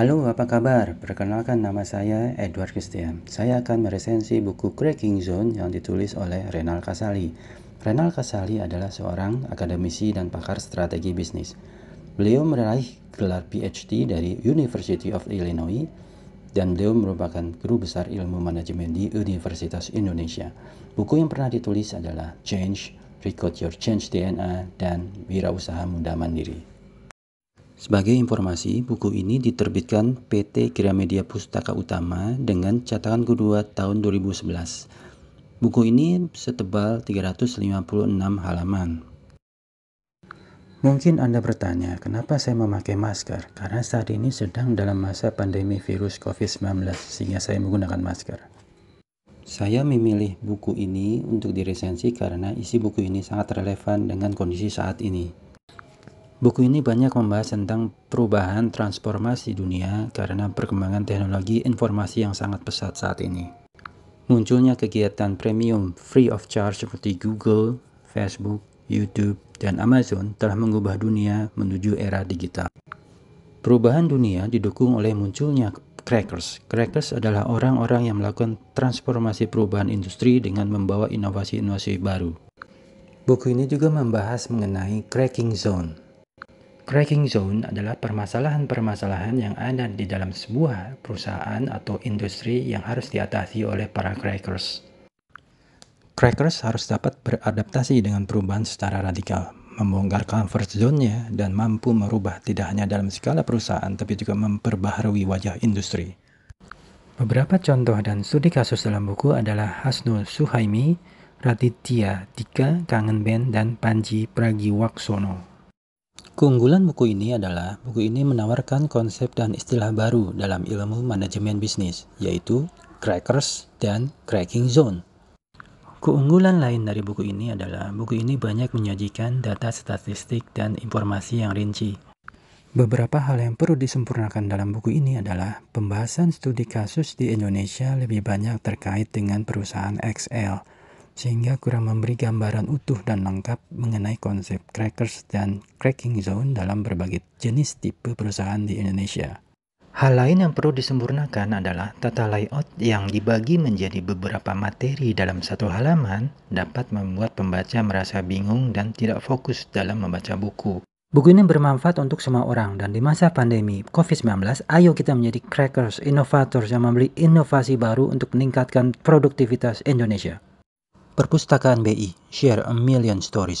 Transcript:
Halo, apa kabar? Perkenalkan nama saya Edward Christian. Saya akan meresensi buku Cracking Zone yang ditulis oleh Renal Kasali. Renal Kasali adalah seorang akademisi dan pakar strategi bisnis. Beliau meraih gelar PhD dari University of Illinois dan beliau merupakan guru besar ilmu manajemen di Universitas Indonesia. Buku yang pernah ditulis adalah Change, Record Your Change DNA, dan Wirausaha Muda Mandiri. Sebagai informasi, buku ini diterbitkan PT Gramedia Pustaka Utama dengan catatan kedua tahun 2011. Buku ini setebal 356 halaman. Mungkin Anda bertanya, kenapa saya memakai masker? Karena saat ini sedang dalam masa pandemi virus COVID-19, sehingga saya menggunakan masker. Saya memilih buku ini untuk diresensi karena isi buku ini sangat relevan dengan kondisi saat ini. Buku ini banyak membahas tentang perubahan transformasi dunia karena perkembangan teknologi informasi yang sangat pesat saat ini. Munculnya kegiatan premium free of charge seperti Google, Facebook, YouTube, dan Amazon telah mengubah dunia menuju era digital. Perubahan dunia didukung oleh munculnya crackers. Crackers adalah orang-orang yang melakukan transformasi perubahan industri dengan membawa inovasi-inovasi baru. Buku ini juga membahas mengenai cracking zone, Cracking zone adalah permasalahan-permasalahan yang ada di dalam sebuah perusahaan atau industri yang harus diatasi oleh para crackers. Crackers harus dapat beradaptasi dengan perubahan secara radikal, membongkar comfort zone-nya, dan mampu merubah tidak hanya dalam skala perusahaan, tapi juga memperbaharui wajah industri. Beberapa contoh dan studi kasus dalam buku adalah Hasnul Suhaimi, Raditya Dika, Kangenben, dan Panji Pragiwaksono. Keunggulan buku ini adalah buku ini menawarkan konsep dan istilah baru dalam ilmu manajemen bisnis, yaitu crackers dan cracking zone. Keunggulan lain dari buku ini adalah buku ini banyak menyajikan data statistik dan informasi yang rinci. Beberapa hal yang perlu disempurnakan dalam buku ini adalah pembahasan studi kasus di Indonesia lebih banyak terkait dengan perusahaan XL, sehingga kurang memberi gambaran utuh dan lengkap mengenai konsep crackers dan cracking zone dalam berbagai jenis tipe perusahaan di Indonesia. Hal lain yang perlu disempurnakan adalah tata layout yang dibagi menjadi beberapa materi dalam satu halaman dapat membuat pembaca merasa bingung dan tidak fokus dalam membaca buku. Buku ini bermanfaat untuk semua orang dan di masa pandemi COVID-19, ayo kita menjadi crackers, inovator yang membeli inovasi baru untuk meningkatkan produktivitas Indonesia. Perpustakaan BI, share a million stories.